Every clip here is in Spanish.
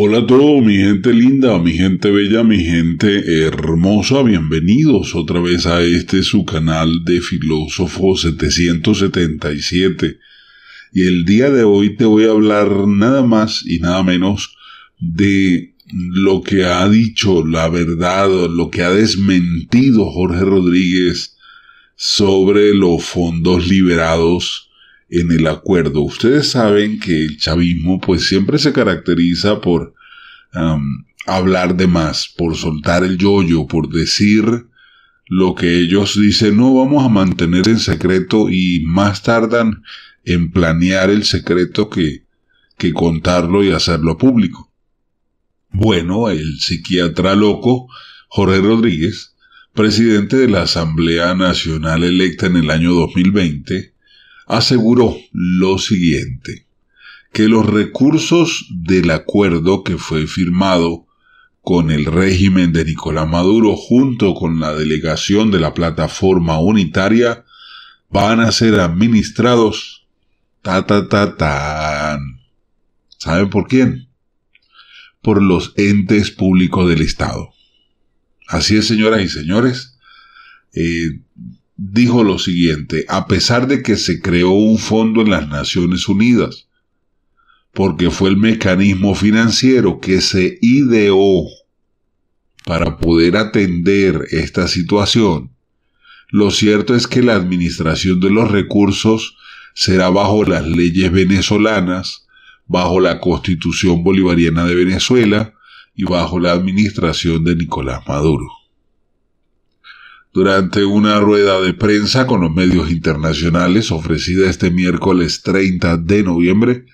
Hola a todos, mi gente linda, mi gente bella, mi gente hermosa, bienvenidos otra vez a este su canal de Filósofo 777. Y el día de hoy te voy a hablar nada más y nada menos de lo que ha dicho la verdad, lo que ha desmentido Jorge Rodríguez sobre los fondos liberados en el acuerdo. Ustedes saben que el chavismo pues siempre se caracteriza por hablar de más, por soltar el yoyo, por decir lo que ellos dicen, no vamos a mantener en secreto y más tardan en planear el secreto que, que contarlo y hacerlo público. Bueno, el psiquiatra loco Jorge Rodríguez, presidente de la Asamblea Nacional electa en el año 2020, aseguró lo siguiente, que los recursos del acuerdo que fue firmado con el régimen de Nicolás Maduro junto con la delegación de la plataforma unitaria van a ser administrados ta ta ta tan. ¿Saben por quién? Por los entes públicos del Estado. Así es, señoras y señores. Eh, dijo lo siguiente, a pesar de que se creó un fondo en las Naciones Unidas, porque fue el mecanismo financiero que se ideó para poder atender esta situación, lo cierto es que la administración de los recursos será bajo las leyes venezolanas, bajo la Constitución Bolivariana de Venezuela y bajo la administración de Nicolás Maduro. Durante una rueda de prensa con los medios internacionales ofrecida este miércoles 30 de noviembre,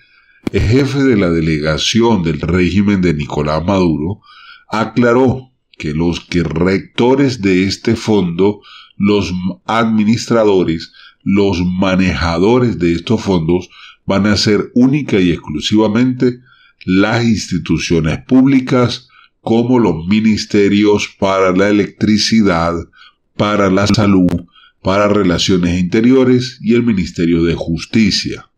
el jefe de la delegación del régimen de Nicolás Maduro aclaró que los que rectores de este fondo, los administradores, los manejadores de estos fondos van a ser única y exclusivamente las instituciones públicas como los ministerios para la electricidad, para la salud, para relaciones interiores y el Ministerio de Justicia.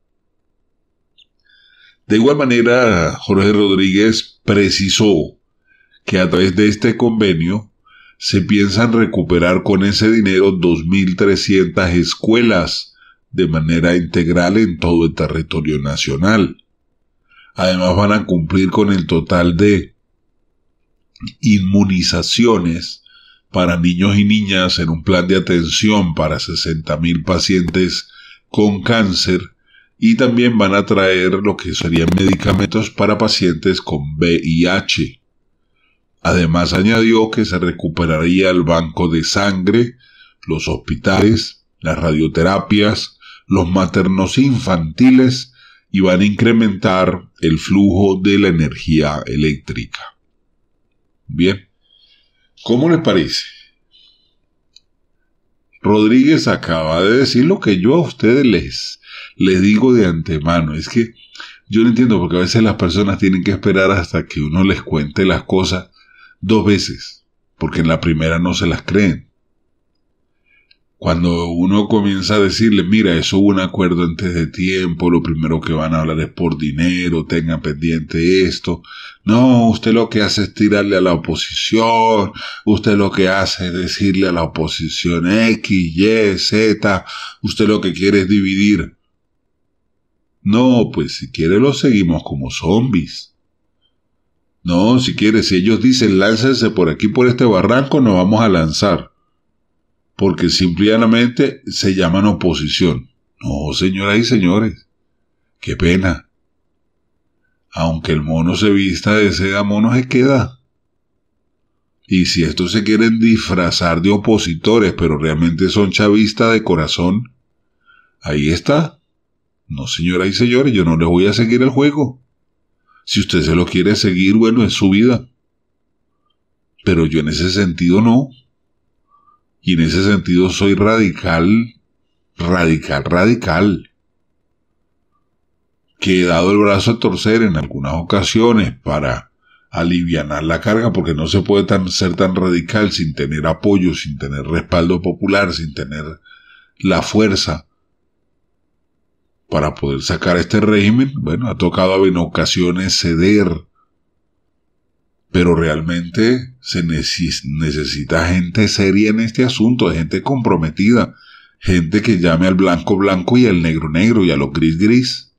De igual manera, Jorge Rodríguez precisó que a través de este convenio se piensan recuperar con ese dinero 2.300 escuelas de manera integral en todo el territorio nacional. Además van a cumplir con el total de inmunizaciones para niños y niñas en un plan de atención para 60.000 pacientes con cáncer y también van a traer lo que serían medicamentos para pacientes con VIH. Además añadió que se recuperaría el banco de sangre, los hospitales, las radioterapias, los maternos infantiles y van a incrementar el flujo de la energía eléctrica. Bien. ¿Cómo les parece? Rodríguez acaba de decir lo que yo a ustedes les, les digo de antemano. Es que yo no entiendo porque a veces las personas tienen que esperar hasta que uno les cuente las cosas dos veces, porque en la primera no se las creen. Cuando uno comienza a decirle, mira, eso hubo un acuerdo antes de tiempo, lo primero que van a hablar es por dinero, tenga pendiente esto. No, usted lo que hace es tirarle a la oposición, usted lo que hace es decirle a la oposición X, Y, Z, usted lo que quiere es dividir. No, pues si quiere lo seguimos como zombies. No, si quiere, si ellos dicen láncense por aquí, por este barranco, nos vamos a lanzar porque simplemente se llaman oposición. No, señoras y señores, qué pena. Aunque el mono se vista de seda, mono se queda. Y si estos se quieren disfrazar de opositores, pero realmente son chavistas de corazón, ahí está. No, señoras y señores, yo no les voy a seguir el juego. Si usted se lo quiere seguir, bueno, es su vida. Pero yo en ese sentido no. Y en ese sentido soy radical, radical, radical. Que he dado el brazo a torcer en algunas ocasiones para alivianar la carga, porque no se puede ser tan radical sin tener apoyo, sin tener respaldo popular, sin tener la fuerza para poder sacar este régimen. Bueno, ha tocado en ocasiones ceder pero realmente se necesita gente seria en este asunto, gente comprometida, gente que llame al blanco blanco y al negro negro y a lo gris gris.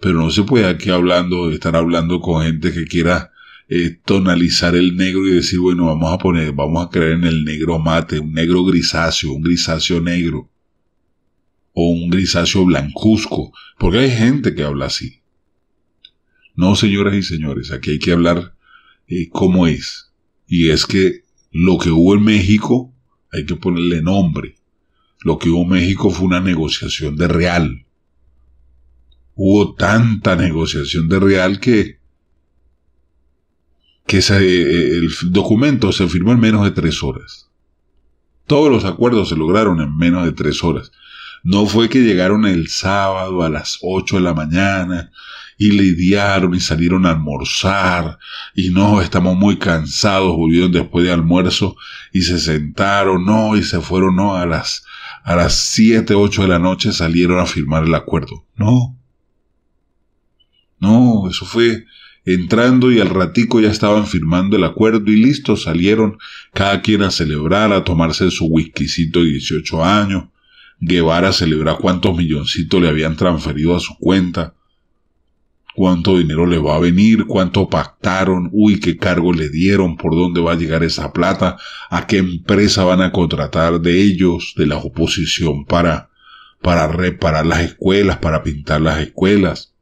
Pero no se puede aquí hablando, estar hablando con gente que quiera eh, tonalizar el negro y decir, bueno, vamos a poner, vamos a creer en el negro mate, un negro grisáceo, un grisáceo negro o un grisáceo blancuzco, porque hay gente que habla así. No, señoras y señores, aquí hay que hablar eh, cómo es. Y es que lo que hubo en México hay que ponerle nombre. Lo que hubo en México fue una negociación de real. Hubo tanta negociación de real que, que eh, eh, el documento se firmó en menos de tres horas. Todos los acuerdos se lograron en menos de tres horas. No fue que llegaron el sábado a las 8 de la mañana y lidiaron y salieron a almorzar y no, estamos muy cansados, volvieron después de almuerzo y se sentaron, no, y se fueron, no, a las, a las 7, 8 de la noche salieron a firmar el acuerdo. No. No, eso fue entrando y al ratico ya estaban firmando el acuerdo y listo, salieron cada quien a celebrar, a tomarse su whiskycito de 18 años. Guevara celebrar cuántos milloncitos le habían transferido a su cuenta cuánto dinero le va a venir, cuánto pactaron, uy, qué cargo le dieron, por dónde va a llegar esa plata, a qué empresa van a contratar de ellos, de la oposición para, para reparar las escuelas, para pintar las escuelas.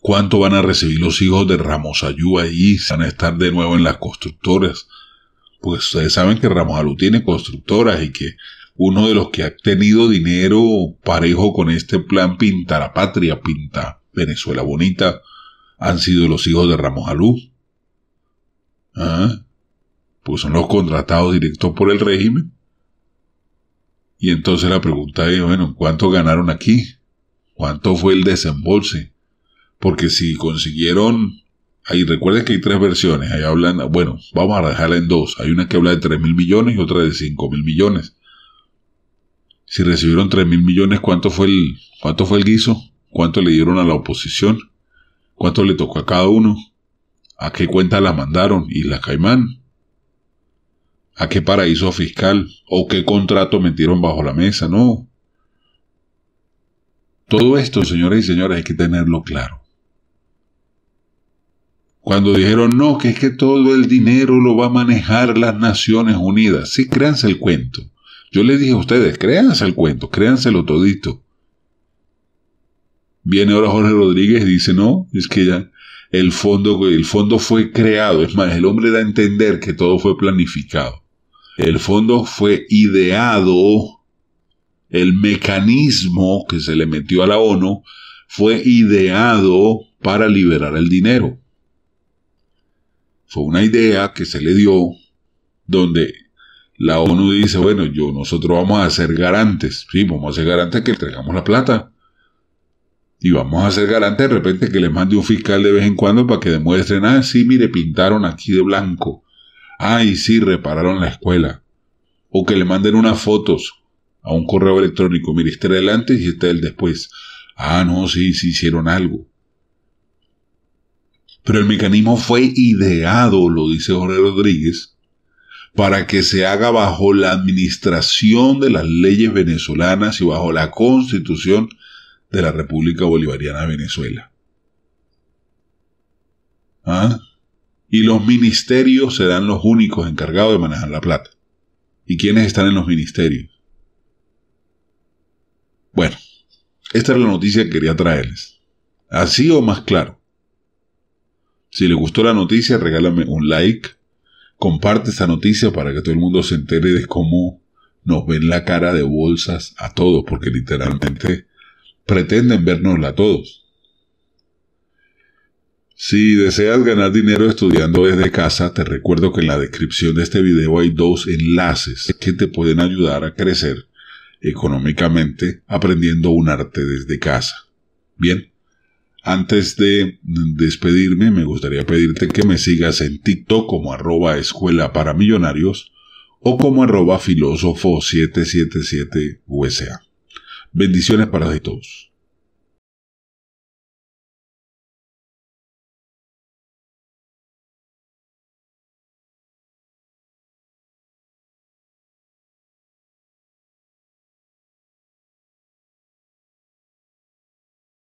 ¿Cuánto van a recibir los hijos de Ramos Ayú ahí? ¿Van a estar de nuevo en las constructoras? Pues ustedes saben que Ramos tiene constructoras y que uno de los que ha tenido dinero parejo con este plan Pinta la Patria, Pinta Venezuela Bonita han sido los hijos de Ramos Alú. ¿Ah? Pues son los contratados directos por el régimen. Y entonces la pregunta es, bueno, ¿cuánto ganaron aquí? ¿Cuánto fue el desembolse? Porque si consiguieron... Ahí recuerden que hay tres versiones. Ahí hablan, bueno, vamos a dejarla en dos. Hay una que habla de 3 mil millones y otra de 5 mil millones. Si recibieron 3 mil millones, ¿cuánto fue el, cuánto fue el guiso? cuánto le dieron a la oposición, cuánto le tocó a cada uno, a qué cuenta la mandaron y la caimán, a qué paraíso fiscal o qué contrato metieron bajo la mesa, no. Todo esto, señores y señoras, hay que tenerlo claro. Cuando dijeron, no, que es que todo el dinero lo va a manejar las Naciones Unidas. Sí, créanse el cuento. Yo les dije a ustedes, créanse el cuento, créanselo todito. Viene ahora Jorge Rodríguez y dice, no, es que ya el fondo, el fondo fue creado, es más, el hombre da a entender que todo fue planificado. El fondo fue ideado, el mecanismo que se le metió a la ONU fue ideado para liberar el dinero. Fue una idea que se le dio donde la ONU dice, bueno, yo nosotros vamos a ser garantes, sí, vamos a ser garantes que entregamos la plata. Y vamos a ser garante de repente que le mande un fiscal de vez en cuando para que demuestren, ah, sí, mire, pintaron aquí de blanco. ah, y sí, repararon la escuela. O que le manden unas fotos a un correo electrónico, mire, este era el antes y este era el después. Ah, no, sí, sí hicieron algo. Pero el mecanismo fue ideado, lo dice Jorge Rodríguez, para que se haga bajo la administración de las leyes venezolanas y bajo la constitución de la República Bolivariana de Venezuela. ¿Ah? Y los ministerios serán los únicos encargados de manejar la plata. ¿Y quiénes están en los ministerios? Bueno, esta es la noticia que quería traerles. Así o más claro. Si les gustó la noticia, regálame un like. Comparte esta noticia para que todo el mundo se entere de cómo nos ven la cara de bolsas a todos, porque literalmente pretenden vernosla a todos. Si deseas ganar dinero estudiando desde casa, te recuerdo que en la descripción de este video hay dos enlaces que te pueden ayudar a crecer económicamente aprendiendo un arte desde casa. Bien, antes de despedirme me gustaría pedirte que me sigas en TikTok como arroba escuela para millonarios o como arroba filósofo 777 USA. Bendiciones para todos.